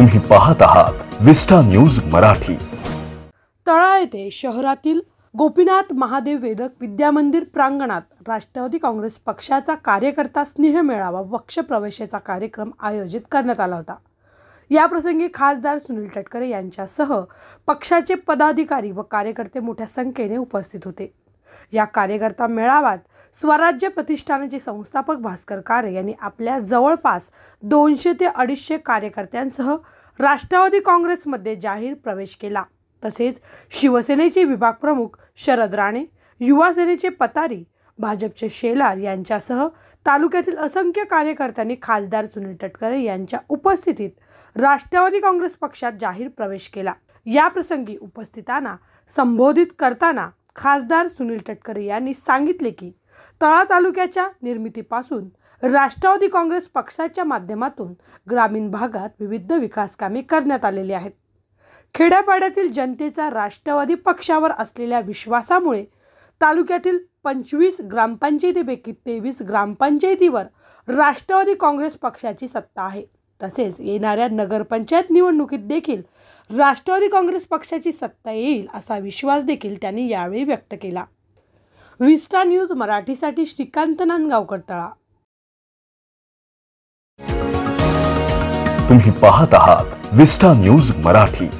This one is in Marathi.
तुम्ही पाहत आहात विस्टा न्यूज मराठी तळा येथे शहरातील गोपीनाथ महादेव वेदक विद्यामंदिर प्रांगणात राष्ट्रवादी काँग्रेस पक्षाचा कार्यकर्ता स्नेह मेळावा प्रवेशाचा कार्यक्रम आयोजित करण्यात आला होता या प्रसंगी खासदार सुनील तटकरे यांच्यासह पक्षाचे पदाधिकारी व कार्यकर्ते मोठ्या संख्येने उपस्थित होते या कार्यकर्ता मेळाव्यात स्वराज्य प्रतिष्ठानाचे संस्थापक भास्कर कारे यांनी आपल्या जवळपास दोनशे ते अडीचशे कार्यकर्त्यांसह राष्ट्रवादी काँग्रेसमध्ये जाहीर प्रवेश केला तसेच शिवसेनेचे विभाग प्रमुख शरद राणे युवासेनेचे पतारी भाजपचे शेलार यांच्यासह तालुक्यातील असंख्य कार्यकर्त्यांनी खासदार सुनील तटकरे यांच्या उपस्थितीत राष्ट्रवादी काँग्रेस पक्षात जाहीर प्रवेश केला या प्रसंगी उपस्थितांना संबोधित करताना खासदार सुनील तटकरे यांनी सांगितले की तळा तालुक्याच्या निर्मितीपासून राष्ट्रवादी काँग्रेस पक्षाच्या माध्यमातून ग्रामीण भागात विविध विकासकामे करण्यात आलेली आहेत खेड्यापाड्यातील जनतेचा राष्ट्रवादी पक्षावर असलेल्या विश्वासामुळे तालुक्यातील पंचवीस ग्रामपंचायतीपैकी तेवीस ग्रामपंचायतीवर राष्ट्रवादी काँग्रेस पक्षाची सत्ता आहे तसेच येणाऱ्या नगरपंचायत निवडणुकीत देखील राष्ट्रवादी काँग्रेस पक्षाची सत्ता येईल असा विश्वास देखील त्यांनी यावेळी व्यक्त केला विस्टा न्यूज मराठीसाठी श्रीकांत नांदगावकर तळा तुम्ही पाहत आहात विस्टा न्यूज मराठी